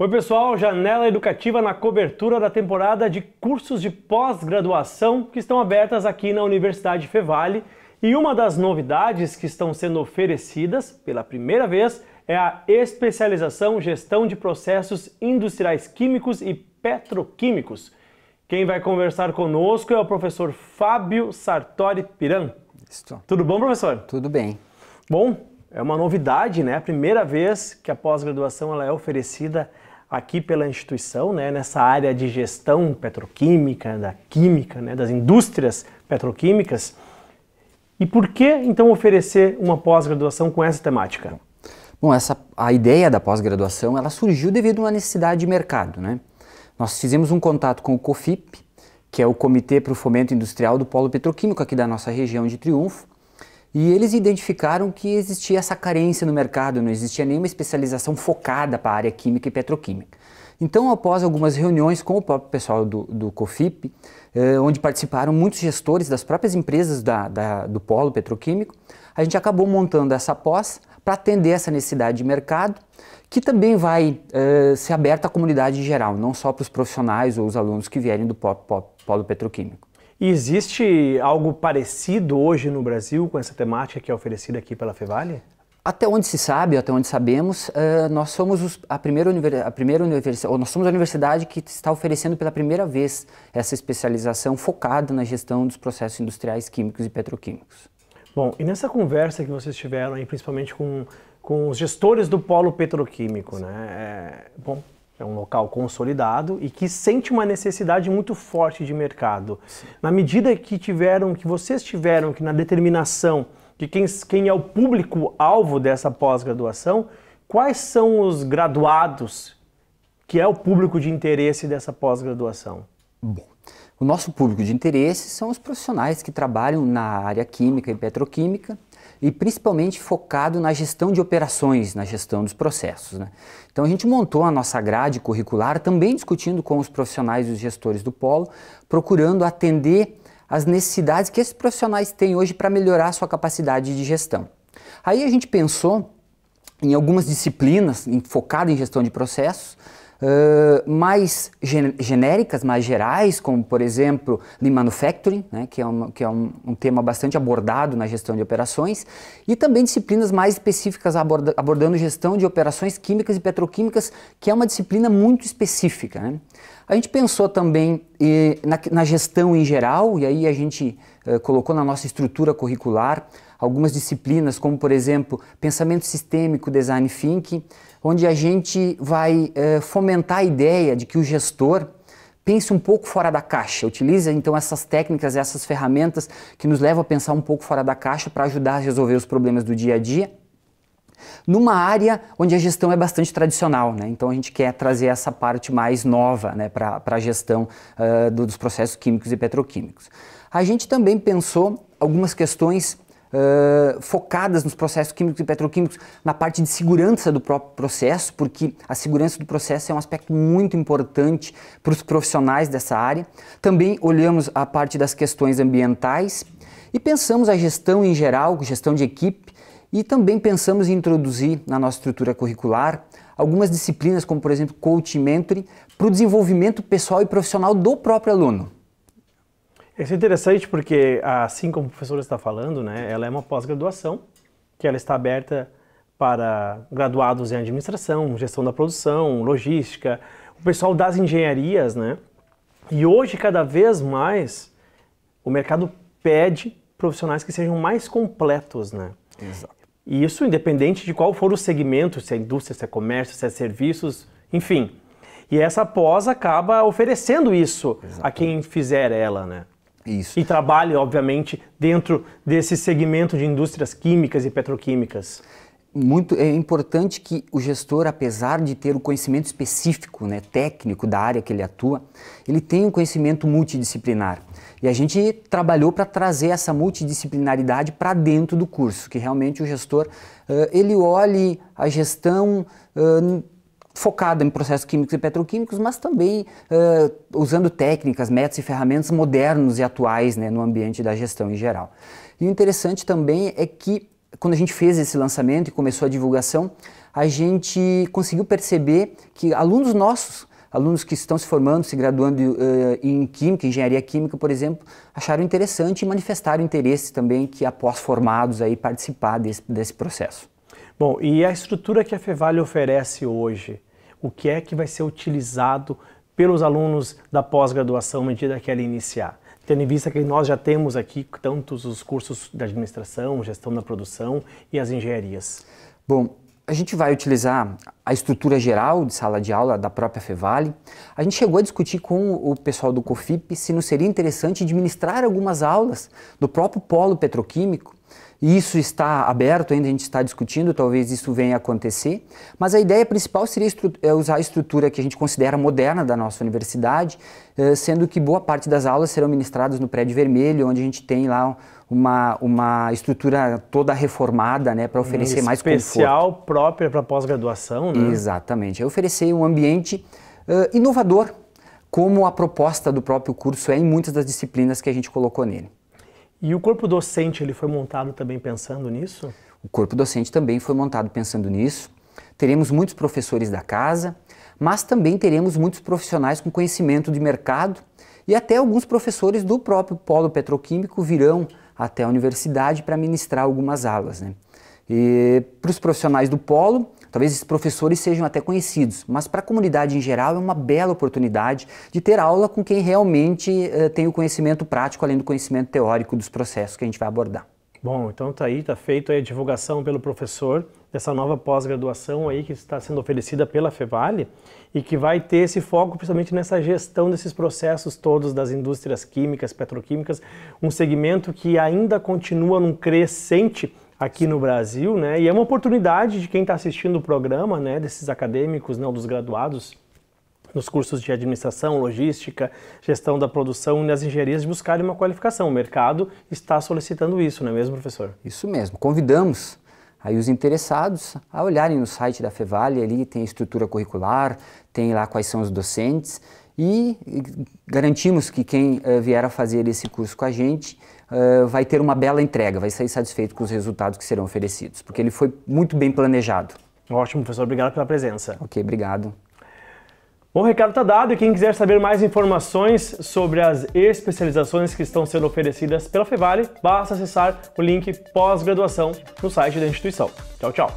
Oi, pessoal, janela educativa na cobertura da temporada de cursos de pós-graduação que estão abertas aqui na Universidade Fevale. E uma das novidades que estão sendo oferecidas pela primeira vez é a especialização Gestão de Processos Industriais Químicos e Petroquímicos. Quem vai conversar conosco é o professor Fábio Sartori Piran. Tudo bom, professor? Tudo bem. Bom, é uma novidade, né? A primeira vez que a pós-graduação ela é oferecida aqui pela instituição, né, nessa área de gestão petroquímica, da química, né, das indústrias petroquímicas. E por que então oferecer uma pós-graduação com essa temática? Bom, essa, a ideia da pós-graduação ela surgiu devido a uma necessidade de mercado. Né? Nós fizemos um contato com o COFIP, que é o Comitê para o Fomento Industrial do Polo Petroquímico aqui da nossa região de Triunfo, e eles identificaram que existia essa carência no mercado, não existia nenhuma especialização focada para a área química e petroquímica. Então, após algumas reuniões com o próprio pessoal do, do COFIP, eh, onde participaram muitos gestores das próprias empresas da, da, do polo petroquímico, a gente acabou montando essa pós para atender essa necessidade de mercado, que também vai eh, ser aberta à comunidade em geral, não só para os profissionais ou os alunos que vierem do polo petroquímico. E existe algo parecido hoje no Brasil com essa temática que é oferecida aqui pela Fevale? Até onde se sabe, até onde sabemos, uh, nós somos os, a primeira, a primeira universidade, nós somos a universidade que está oferecendo pela primeira vez essa especialização focada na gestão dos processos industriais químicos e petroquímicos. Bom, e nessa conversa que vocês tiveram aí, principalmente com, com os gestores do polo petroquímico, né? É, bom, é um local consolidado e que sente uma necessidade muito forte de mercado. Sim. Na medida que tiveram, que vocês tiveram que na determinação de quem, quem é o público-alvo dessa pós-graduação, quais são os graduados que é o público de interesse dessa pós-graduação? Bom, o nosso público de interesse são os profissionais que trabalham na área química e petroquímica, e principalmente focado na gestão de operações, na gestão dos processos. Né? Então a gente montou a nossa grade curricular também discutindo com os profissionais e os gestores do polo, procurando atender as necessidades que esses profissionais têm hoje para melhorar a sua capacidade de gestão. Aí a gente pensou em algumas disciplinas focada em gestão de processos, mais gen genéricas, mais gerais, como por exemplo Lean Manufacturing, né, que é, um, que é um, um, tema bastante abordado na gestão de operações, e também disciplinas mais específicas aborda abordando gestão de operações químicas e petroquímicas, que é uma disciplina muito específica. Né? A gente pensou também na, na, gestão em geral, e aí a gente colocou na nossa estrutura curricular algumas disciplinas, como por exemplo pensamento sistêmico, design thinking, onde a gente vai eh, fomentar a ideia de que o gestor pense um pouco fora da caixa, utilize então essas técnicas, essas ferramentas que nos levam a pensar um pouco fora da caixa para ajudar a resolver os problemas do dia a dia numa área onde a gestão é bastante tradicional, né? então a gente quer trazer essa parte mais nova né, para a gestão uh, do, dos processos químicos e petroquímicos. A gente também pensou algumas questões uh, focadas nos processos químicos e petroquímicos, na parte de segurança do próprio processo, porque a segurança do processo é um aspecto muito importante para os profissionais dessa área. Também olhamos a parte das questões ambientais e pensamos a gestão em geral, gestão de equipe, e também pensamos em introduzir na nossa estrutura curricular algumas disciplinas, como por exemplo coaching mentoring, para o desenvolvimento pessoal e profissional do próprio aluno. Isso é interessante porque, assim como o professor está falando, né, ela é uma pós-graduação, que ela está aberta para graduados em administração, gestão da produção, logística, o pessoal das engenharias, né? E hoje, cada vez mais, o mercado pede profissionais que sejam mais completos, né? Exato. E isso independente de qual for o segmento, se é indústria, se é comércio, se é serviços, enfim. E essa pós acaba oferecendo isso Exatamente. a quem fizer ela, né? Isso. E trabalhe, obviamente, dentro desse segmento de indústrias químicas e petroquímicas. Muito é importante que o gestor, apesar de ter o conhecimento específico, né, técnico da área que ele atua, ele tenha um conhecimento multidisciplinar. E a gente trabalhou para trazer essa multidisciplinaridade para dentro do curso, que realmente o gestor uh, ele olhe a gestão uh, focada em processos químicos e petroquímicos, mas também uh, usando técnicas, métodos e ferramentas modernos e atuais né, no ambiente da gestão em geral. E o interessante também é que quando a gente fez esse lançamento e começou a divulgação, a gente conseguiu perceber que alunos nossos, alunos que estão se formando, se graduando uh, em Química, Engenharia Química, por exemplo, acharam interessante e manifestaram interesse também que após formados aí participar desse, desse processo. Bom, e a estrutura que a Fevale oferece hoje, o que é que vai ser utilizado pelos alunos da pós-graduação à medida que ela iniciar. Tendo em vista que nós já temos aqui tantos os cursos de administração, gestão da produção e as engenharias. Bom, a gente vai utilizar a estrutura geral de sala de aula da própria Fevale. A gente chegou a discutir com o pessoal do COFIP se não seria interessante administrar algumas aulas do próprio polo petroquímico isso está aberto ainda, a gente está discutindo, talvez isso venha a acontecer, mas a ideia principal seria é usar a estrutura que a gente considera moderna da nossa universidade, eh, sendo que boa parte das aulas serão ministradas no prédio vermelho, onde a gente tem lá uma, uma estrutura toda reformada né, para oferecer mais conforto. Especial própria para pós-graduação, né? Exatamente, é oferecer um ambiente uh, inovador, como a proposta do próprio curso é em muitas das disciplinas que a gente colocou nele. E o corpo docente ele foi montado também pensando nisso? O corpo docente também foi montado pensando nisso. Teremos muitos professores da casa, mas também teremos muitos profissionais com conhecimento de mercado e até alguns professores do próprio polo petroquímico virão até a universidade para ministrar algumas aulas. Né? E para os profissionais do polo, Talvez esses professores sejam até conhecidos, mas para a comunidade em geral é uma bela oportunidade de ter aula com quem realmente uh, tem o conhecimento prático, além do conhecimento teórico dos processos que a gente vai abordar. Bom, então tá aí, tá feito a divulgação pelo professor dessa nova pós-graduação aí que está sendo oferecida pela Fevale e que vai ter esse foco principalmente nessa gestão desses processos todos das indústrias químicas, petroquímicas, um segmento que ainda continua num crescente aqui no Brasil, né? E é uma oportunidade de quem está assistindo o programa, né? Desses acadêmicos, não né, dos graduados, nos cursos de administração, logística, gestão da produção e nas engenharias de buscarem uma qualificação. O mercado está solicitando isso, não é mesmo, professor? Isso mesmo. Convidamos aí os interessados a olharem no site da Fevale, ali tem estrutura curricular, tem lá quais são os docentes e garantimos que quem uh, vier a fazer esse curso com a gente uh, vai ter uma bela entrega, vai sair satisfeito com os resultados que serão oferecidos, porque ele foi muito bem planejado. Ótimo, professor. Obrigado pela presença. Ok, obrigado. Bom, o recado está dado e quem quiser saber mais informações sobre as especializações que estão sendo oferecidas pela Fevale, basta acessar o link pós-graduação no site da instituição. Tchau, tchau.